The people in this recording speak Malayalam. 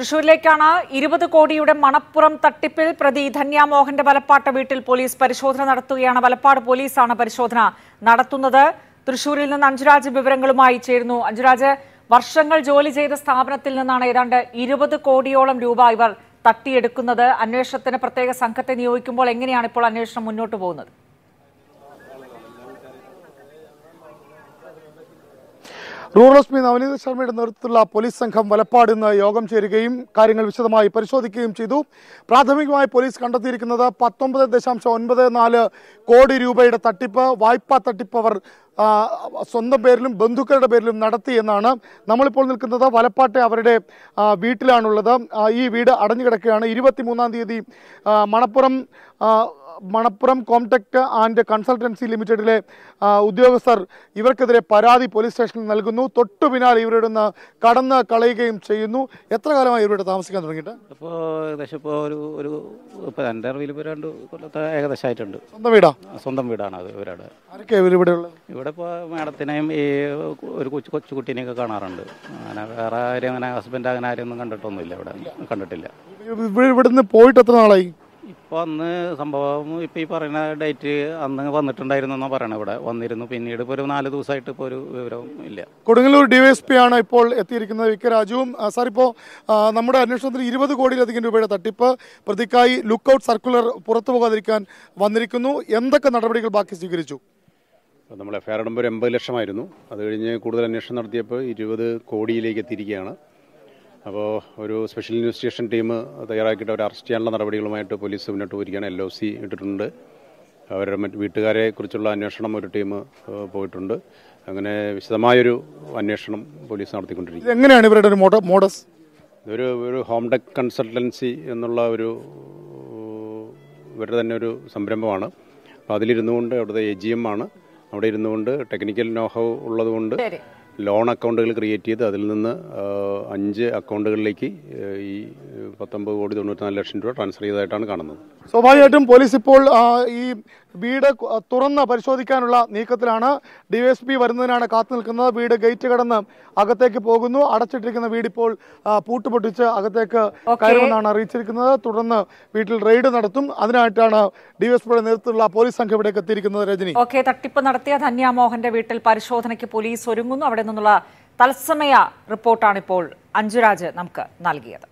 തൃശൂരിലേക്കാണ് ഇരുപത് കോടിയുടെ മണപ്പുറം തട്ടിപ്പിൽ പ്രതി ധന്യാമോഹന്റെ വലപ്പാട്ട വീട്ടിൽ പോലീസ് പരിശോധന നടത്തുകയാണ് വലപ്പാട് പോലീസാണ് പരിശോധന നടത്തുന്നത് തൃശൂരിൽ നിന്ന് അഞ്ജുരാജ് വിവരങ്ങളുമായി ചേരുന്നു അഞ്ജുരാജ് വർഷങ്ങൾ ജോലി ചെയ്ത സ്ഥാപനത്തിൽ നിന്നാണ് ഏതാണ്ട് ഇരുപത് കോടിയോളം രൂപ ഇവർ തട്ടിയെടുക്കുന്നത് അന്വേഷണത്തിന് പ്രത്യേക സംഘത്തെ നിയോഗിക്കുമ്പോൾ എങ്ങനെയാണ് ഇപ്പോൾ അന്വേഷണം മുന്നോട്ട് പോകുന്നത് റൂറൽസ്മി നവനീത് ശർമ്മയുടെ നേതൃത്വത്തിലുള്ള പോലീസ് സംഘം വലപ്പാട് ഇന്ന് യോഗം ചേരുകയും കാര്യങ്ങൾ വിശദമായി പരിശോധിക്കുകയും ചെയ്തു പ്രാഥമികമായി പോലീസ് കണ്ടെത്തിയിരിക്കുന്നത് പത്തൊമ്പത് ദശാംശം ഒൻപത് നാല് കോടി രൂപയുടെ തട്ടിപ്പ് വായ്പാ തട്ടിപ്പ് അവർ സ്വന്തം പേരിലും ബന്ധുക്കളുടെ പേരിലും നടത്തി എന്നാണ് നമ്മളിപ്പോൾ നിൽക്കുന്നത് വലപ്പാട്ടെ അവരുടെ വീട്ടിലാണുള്ളത് ഈ വീട് അടഞ്ഞു കിടക്കുകയാണ് മൂന്നാം തീയതി Manappuram Manappuram Comtech and consultancy ലിമിറ്റഡിലെ ഉദ്യോഗസ്ഥർ ഇവർക്കെതിരെ പരാതി പോലീസ് സ്റ്റേഷനിൽ നൽകുന്നു തൊട്ടു പിന്നാലെ ഇവരുടെ കടന്ന് കളയുകയും ചെയ്യുന്നു എത്ര കാലമായി ഇവരുടെ താമസിക്കാൻ തുടങ്ങിയിട്ട് ഇപ്പോൾ ഏകദേശം ഇപ്പോൾ ഒരു ഒരു ഇപ്പോൾ എൻ്റെ അറിവിൽ ഇപ്പോൾ രണ്ട് കൊല്ലത്തെ ഏകദേശം ആയിട്ടുണ്ട് സ്വന്തം വീടാ സ്വന്തം വീടാണ് അത് ഇവരുടെ ആരൊക്കെ ഇവിടെ ഉള്ളത് ഇവിടെ ഇപ്പോൾ മാഡത്തിനെയും ഈ ഒരു കൊച്ചു കൊച്ചുകുട്ടീനെയൊക്കെ കാണാറുണ്ട് അങ്ങനെ വേറെ ആരും അങ്ങനെ ഹസ്ബൻഡ് അങ്ങനെ ആരെയൊന്നും കണ്ടിട്ടൊന്നുമില്ല ഇവിടെ കണ്ടിട്ടില്ല ഇവിടുന്ന് പോയിട്ട് എത്ര നാളായി ഇപ്പൊ അന്ന് സംഭവം ഇപ്പൊ ഈ പറയുന്ന ഡേറ്റ് അന്ന് വന്നിട്ടുണ്ടായിരുന്നെന്നാണ് പറയണ ഇവിടെ വന്നിരുന്നു പിന്നീട് ഇപ്പൊ ഒരു നാല് ദിവസമായിട്ട് ഇപ്പൊ ഒരു വിവരവും ഇല്ല കൊടുങ്ങല്ലൂർ ഡിവൈഎസ്പി ആണ് ഇപ്പോൾ എത്തിയിരിക്കുന്നത് വി കെ രാജുവും സാർ ഇപ്പോ നമ്മുടെ അന്വേഷണത്തിൽ ഇരുപത് കോടിയിലധികം രൂപയുടെ തട്ടിപ്പ് പ്രതിക്കായി ലുക്ക് ഔട്ട് സർക്കുലർ പുറത്തു പോകാതിരിക്കാൻ വന്നിരിക്കുന്നു എന്തൊക്കെ നടപടികൾ ബാക്കി സ്വീകരിച്ചു നമ്മൾ എഫ്ഐആർ ഐ ഇടുമ്പോൾ ഒരു എൺപത് ലക്ഷമായിരുന്നു അത് കഴിഞ്ഞ് കൂടുതൽ അന്വേഷണം നടത്തിയപ്പോൾ ഇരുപത് കോടിയിലേക്ക് എത്തിയിരിക്കുകയാണ് അപ്പോൾ ഒരു സ്പെഷ്യൽ ഇൻവെസ്റ്റിഗേഷൻ ടീം തയ്യാറാക്കിയിട്ട് അവരെ അറസ്റ്റ് ചെയ്യാനുള്ള നടപടികളുമായിട്ട് പോലീസ് മുന്നോട്ട് പോയിരിക്കുകയാണ് എൽ ഒ സി ഇട്ടിട്ടുണ്ട് അവരുടെ മറ്റ് വീട്ടുകാരെ കുറിച്ചുള്ള അന്വേഷണം ഒരു ടീം പോയിട്ടുണ്ട് അങ്ങനെ വിശദമായൊരു അന്വേഷണം പോലീസ് നടത്തിക്കൊണ്ടിരിക്കുന്നത് എങ്ങനെയാണ് ഇവരുടെ ഒരു മോഡസ് ഇതൊരു ഒരു ഹോം ടെക് കൺസൾട്ടൻസി എന്നുള്ള ഒരു ഇവരുടെ തന്നെ ഒരു സംരംഭമാണ് അപ്പോൾ അതിലിരുന്നുകൊണ്ട് അവിടുത്തെ എ ജി എം ആണ് അവിടെ ഇരുന്നുകൊണ്ട് ടെക്നിക്കൽ നോഹവ് ഉള്ളതുകൊണ്ട് ലോൺ അക്കൗണ്ടുകൾ ക്രിയേറ്റ് ചെയ്ത് അതിൽ നിന്ന് അഞ്ച് അക്കൗണ്ടുകളിലേക്ക് ഈ പത്തൊമ്പത് കോടി നാല് ലക്ഷം രൂപ ട്രാൻസ്ഫർ ചെയ്തതായിട്ടാണ് കാണുന്നത് സ്വാഭാവികമായിട്ടും പോലീസ് ഇപ്പോൾ ഈ വീട് തുറന്ന് പരിശോധിക്കാനുള്ള നീക്കത്തിലാണ് ഡിവൈഎസ്പി വരുന്നതിനാണ് കാത്തു നിൽക്കുന്നത് വീട് ഗേറ്റ് കടന്ന് അകത്തേക്ക് പോകുന്നു അടച്ചിട്ടിരിക്കുന്ന വീട് ഇപ്പോൾ പൂട്ടുപൊട്ടിച്ച് അകത്തേക്ക് കയറുമെന്നാണ് അറിയിച്ചിരിക്കുന്നത് തുടർന്ന് വീട്ടിൽ റെയ്ഡ് നടത്തും അതിനായിട്ടാണ് ഡിവൈഎസ്പിയുടെ നേതൃത്വത്തിലുള്ള പോലീസ് സംഘം ഇവിടേക്ക് എത്തിയിരിക്കുന്നത് രജനി ഓക്കെ തട്ടിപ്പ് നടത്തിയ ധന്യാമോഹന്റെ വീട്ടിൽ പരിശോധനയ്ക്ക് പോലീസ് ഒരുങ്ങുന്നു അവിടെ എന്നുള്ള തത്സമയ റിപ്പോർട്ടാണ് ഇപ്പോൾ അഞ്ജുരാജ് നമുക്ക് നൽകിയത്